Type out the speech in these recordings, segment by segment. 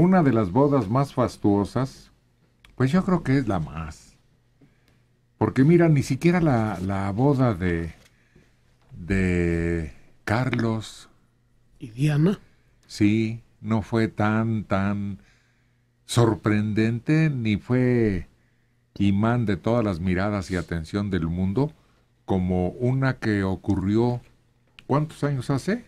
una de las bodas más fastuosas, pues yo creo que es la más. Porque mira, ni siquiera la, boda de, de Carlos. ¿Y Diana? Sí, no fue tan, tan sorprendente, ni fue imán de todas las miradas y atención del mundo, como una que ocurrió, ¿cuántos años hace?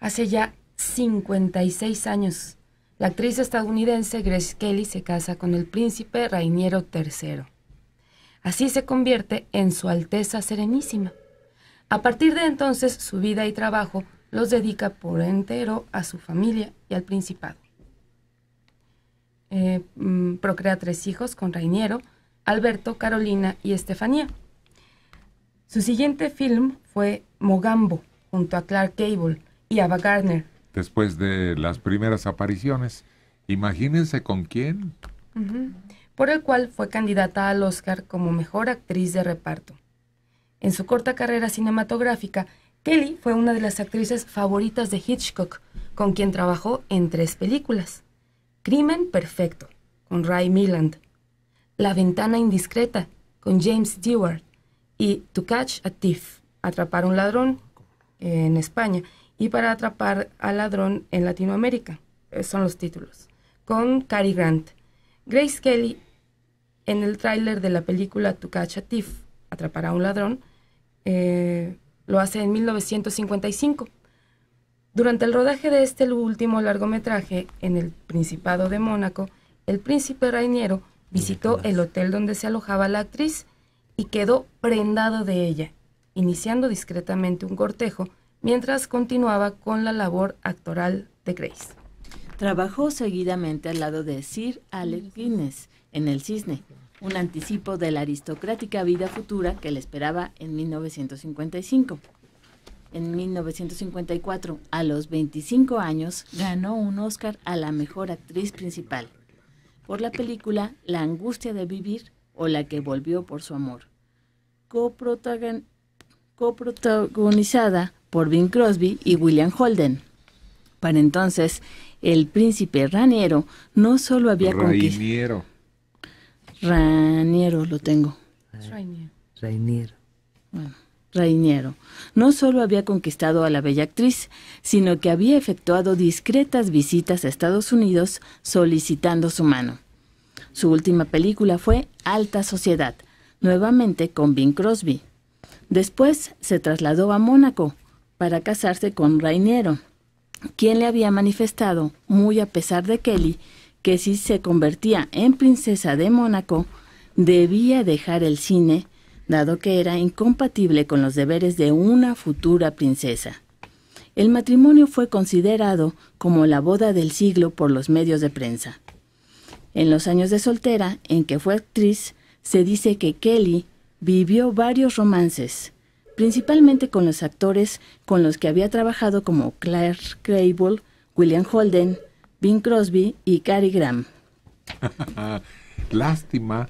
Hace ya 56 años. La actriz estadounidense Grace Kelly se casa con el príncipe Rainiero III. Así se convierte en Su Alteza Serenísima. A partir de entonces, su vida y trabajo los dedica por entero a su familia y al principado. Eh, mm, procrea tres hijos con Rainiero, Alberto, Carolina y Estefanía. Su siguiente film fue Mogambo, junto a Clark Gable y Ava Gardner, después de las primeras apariciones. Imagínense con quién. Por el cual fue candidata al Oscar como mejor actriz de reparto. En su corta carrera cinematográfica, Kelly fue una de las actrices favoritas de Hitchcock, con quien trabajó en tres películas. Crimen Perfecto, con Ray Milland. La Ventana Indiscreta, con James Stewart. Y To Catch a Thief, Atrapar a un Ladrón, en España y para atrapar al ladrón en Latinoamérica. Eh, son los títulos. Con Cary Grant. Grace Kelly en el tráiler de la película To Catch a Thief, Atrapar a un ladrón, eh, lo hace en 1955. Durante el rodaje de este último largometraje en el Principado de Mónaco, el príncipe Rainiero visitó el hotel donde se alojaba la actriz y quedó prendado de ella iniciando discretamente un cortejo mientras continuaba con la labor actoral de Grace. Trabajó seguidamente al lado de Sir Alec Guinness en El Cisne, un anticipo de la aristocrática vida futura que le esperaba en 1955. En 1954, a los 25 años, ganó un Oscar a la mejor actriz principal por la película La angustia de vivir o la que volvió por su amor, Co-protagonista coprotagonizada por Bing Crosby y William Holden. Para entonces, el príncipe Raniero no solo había conquistado... lo tengo. No solo había conquistado a la bella actriz, sino que había efectuado discretas visitas a Estados Unidos solicitando su mano. Su última película fue Alta Sociedad, nuevamente con Bing Crosby. Después se trasladó a Mónaco para casarse con Rainiero, quien le había manifestado, muy a pesar de Kelly, que si se convertía en princesa de Mónaco, debía dejar el cine, dado que era incompatible con los deberes de una futura princesa. El matrimonio fue considerado como la boda del siglo por los medios de prensa. En los años de soltera en que fue actriz, se dice que Kelly vivió varios romances, principalmente con los actores con los que había trabajado como Claire Crable, William Holden, Bing Crosby y Cary Graham. Lástima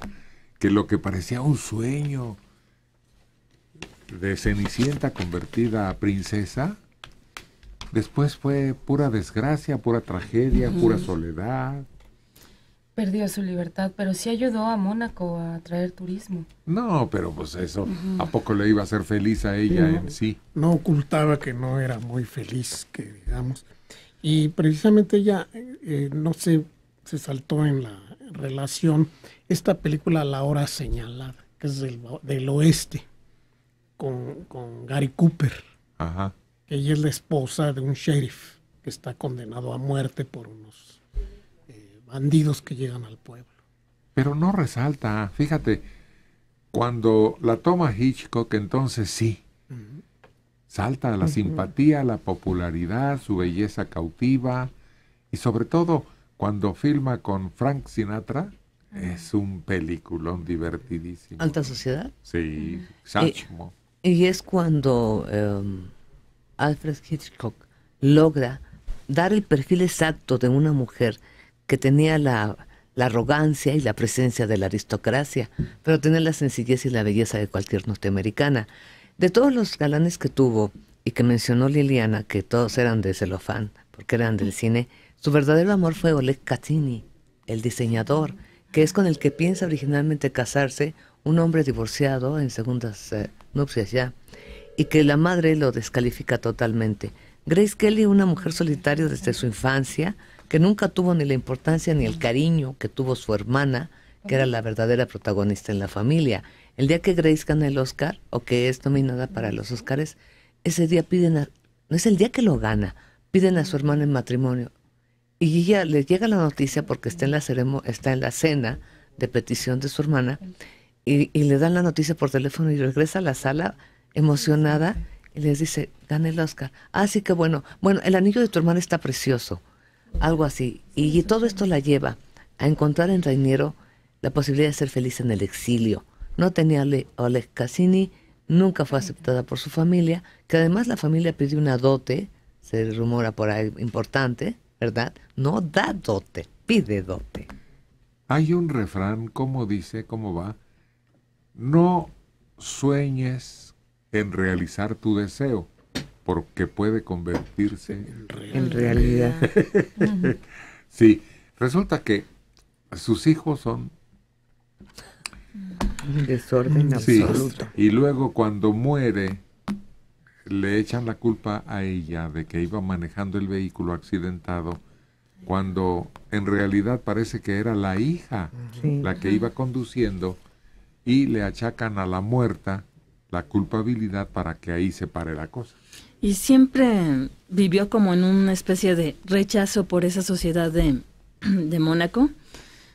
que lo que parecía un sueño de Cenicienta convertida a princesa, después fue pura desgracia, pura tragedia, pura soledad perdió su libertad, pero sí ayudó a Mónaco a atraer turismo. No, pero pues eso, ¿a poco le iba a ser feliz a ella en sí? No ocultaba que no era muy feliz, que digamos. Y precisamente ella, eh, eh, no sé, se saltó en la relación esta película La Hora Señalada, que es del, oeste, con, con Gary Cooper. Ajá. Ella es la esposa de un sheriff que está condenado a muerte por unos bandidos que llegan al pueblo. Pero no resalta, fíjate, cuando la toma Hitchcock, entonces sí, salta la simpatía, la popularidad, su belleza cautiva, y sobre todo cuando filma con Frank Sinatra, ah. es un peliculón divertidísimo. ¿Alta Sociedad? Sí, mm. Y, es cuando em, Alfred Hitchcock logra dar el perfil exacto de una mujer que tenía la, arrogancia y la presencia de la aristocracia, pero tenía la sencillez y la belleza de cualquier norteamericana. De todos los galanes que tuvo y que mencionó Liliana, que todos eran de celofán, porque eran del cine, su verdadero amor fue Oleg cassini el diseñador, que es con el que piensa originalmente casarse un hombre divorciado en segundas eh, nupcias ya, y que la madre lo descalifica totalmente. Grace Kelly, una mujer solitaria desde su infancia, que nunca tuvo ni la importancia ni el cariño que tuvo su hermana, que era la verdadera protagonista en la familia. El día que Grace gana el Oscar o que es nominada para los Oscars, ese día piden, a, no es el día que lo gana, piden a su hermana en matrimonio. Y ella le llega la noticia porque está en la, está en la cena de petición de su hermana y, le dan la noticia por teléfono y regresa a la sala emocionada y les dice, gana el Oscar. Así ah, que bueno. Bueno, el anillo de tu hermana está precioso algo así. Y, todo esto la lleva a encontrar en Rainiero la posibilidad de ser feliz en el exilio. No tenía Oleg Cassini, nunca fue aceptada por su familia, que además la familia pidió una dote, se rumora por ahí importante, ¿verdad? No da dote, pide dote. Hay un refrán, ¿cómo dice? ¿Cómo va? No sueñes en realizar tu deseo, porque puede convertirse en realidad. sí, resulta que sus hijos son un desorden mm, Y luego cuando muere le echan la culpa a ella de que iba manejando el vehículo accidentado cuando en realidad parece que era la hija la que iba conduciendo y le achacan a la muerta la culpabilidad para que ahí se pare la cosa. Y siempre vivió como en una especie de rechazo por esa sociedad de, de Mónaco.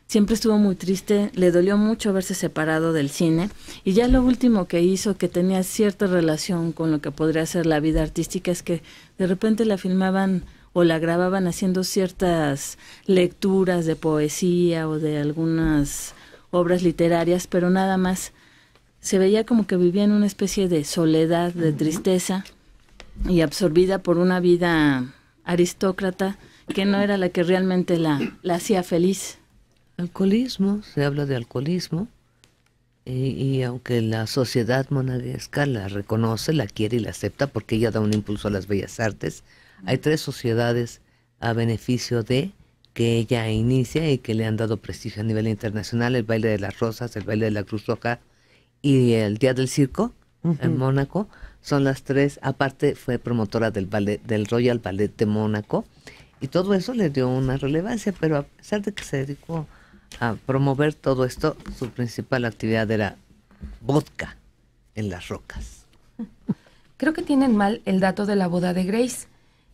Siempre estuvo muy triste, le dolió mucho verse separado del cine y ya lo último que hizo que tenía cierta relación con lo que podría ser la vida artística es que de repente la filmaban o la grababan haciendo ciertas lecturas de poesía o de algunas obras literarias, pero nada más se veía como que vivía en una especie de soledad, de tristeza y absorbida por una vida aristócrata que no era la que realmente la, la hacía feliz. Alcoholismo, se habla de alcoholismo, y, y, aunque la sociedad monaguesca la reconoce, la quiere y la acepta porque ella da un impulso a las bellas artes, hay tres sociedades a beneficio de que ella inicia y que le han dado prestigio a nivel internacional, el baile de las rosas, el baile de la Cruz Roja, y el Día del Circo en Mónaco. Son las tres. Aparte fue promotora del, del Royal Ballet de Mónaco. Y todo eso le dio una relevancia, pero a pesar de que se dedicó a promover todo esto, su principal actividad era vodka en las rocas. Creo que tienen mal el dato de la boda de Grace,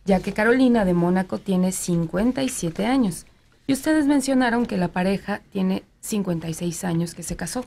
ya que Carolina de Mónaco tiene 57 años y ustedes mencionaron que la pareja tiene 56 años que se casó.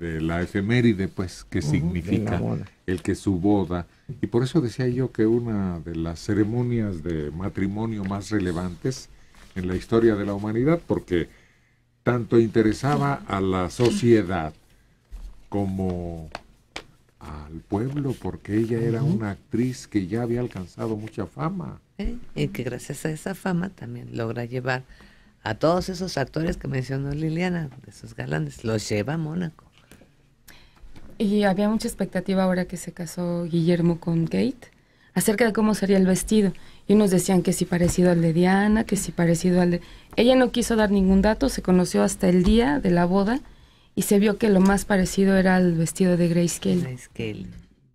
de la efeméride, pues, que significa el que su boda. Y por eso decía yo que una de las ceremonias de matrimonio más relevantes en la historia de la humanidad, porque tanto interesaba a la sociedad como al pueblo, porque ella era una actriz que ya había alcanzado mucha fama. Eh, y que gracias a esa fama también logra llevar a todos esos actores que mencionó Liliana, de sus galanes, los lleva a Mónaco. Y había mucha expectativa ahora que se casó Guillermo con Kate acerca de cómo sería el vestido. Y nos decían que si parecido al de Diana, que si parecido al de... Ella no quiso dar ningún dato, se conoció hasta el día de la boda y se vio que lo más parecido era el vestido de Grace Kelly. Grace Kelly.